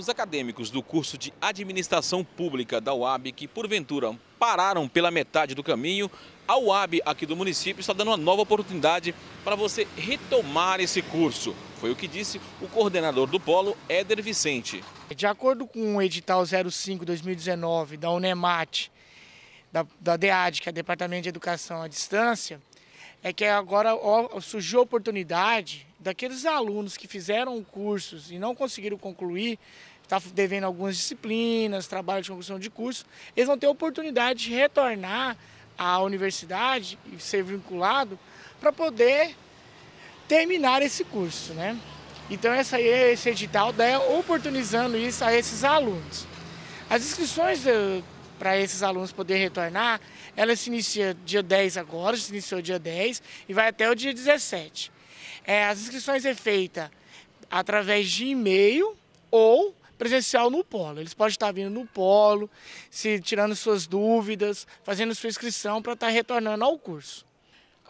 Os acadêmicos do curso de Administração Pública da UAB, que porventura pararam pela metade do caminho, a UAB aqui do município está dando uma nova oportunidade para você retomar esse curso. Foi o que disse o coordenador do polo, Éder Vicente. De acordo com o edital 05-2019 da UNEMAT, da, da DEAD, que é Departamento de Educação à Distância, é que agora surgiu a oportunidade daqueles alunos que fizeram cursos e não conseguiram concluir, está devendo algumas disciplinas, trabalho de conclusão de curso, eles vão ter a oportunidade de retornar à universidade e ser vinculado para poder terminar esse curso, né? Então essa esse edital dá oportunizando isso a esses alunos. As inscrições eh, para esses alunos poderem retornar, ela se inicia dia 10 agora, se iniciou dia 10 e vai até o dia 17. É, as inscrições é feita através de e-mail ou presencial no polo. Eles podem estar vindo no polo, se tirando suas dúvidas, fazendo sua inscrição para estar tá retornando ao curso.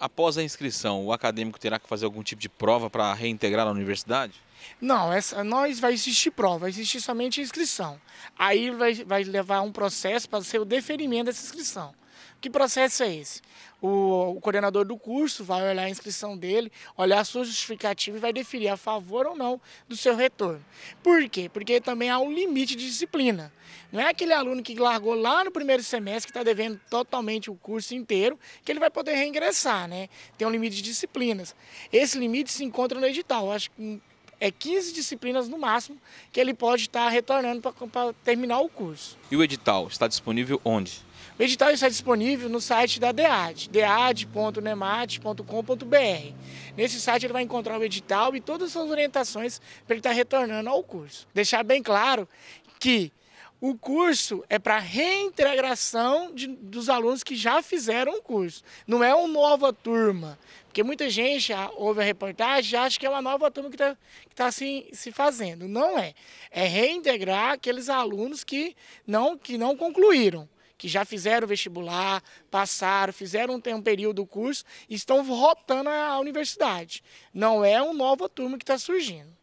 Após a inscrição, o acadêmico terá que fazer algum tipo de prova para reintegrar na universidade? Não, essa, nós vai existir prova, vai existir somente inscrição. Aí vai, vai levar um processo para ser o deferimento dessa inscrição. Que processo é esse? O, o, coordenador do curso vai olhar a inscrição dele, olhar a sua justificativa e vai deferir a favor ou não do seu retorno. Por quê? Porque também há um limite de disciplina. Não é aquele aluno que largou lá no primeiro semestre, que está devendo totalmente o curso inteiro, que ele vai poder reingressar, né? Tem um limite de disciplinas. Esse limite se encontra no edital. Eu acho que é 15 disciplinas no máximo que ele pode estar retornando para terminar o curso. E o edital está disponível onde? O edital está disponível no site da DEAD, dead.nemate.com.br. Nesse site ele vai encontrar o edital e todas as orientações para ele estar tá retornando ao curso. Deixar bem claro que o curso é para reintegração de, dos alunos que já fizeram o curso. Não é uma nova turma. Porque muita gente ouve a reportagem e acha que é uma nova turma que está tá se, se fazendo. Não é. É reintegrar aqueles alunos que não, que não concluíram que já fizeram o vestibular, passaram, fizeram um, um período do curso e estão voltando à universidade. Não é uma nova turma que está surgindo.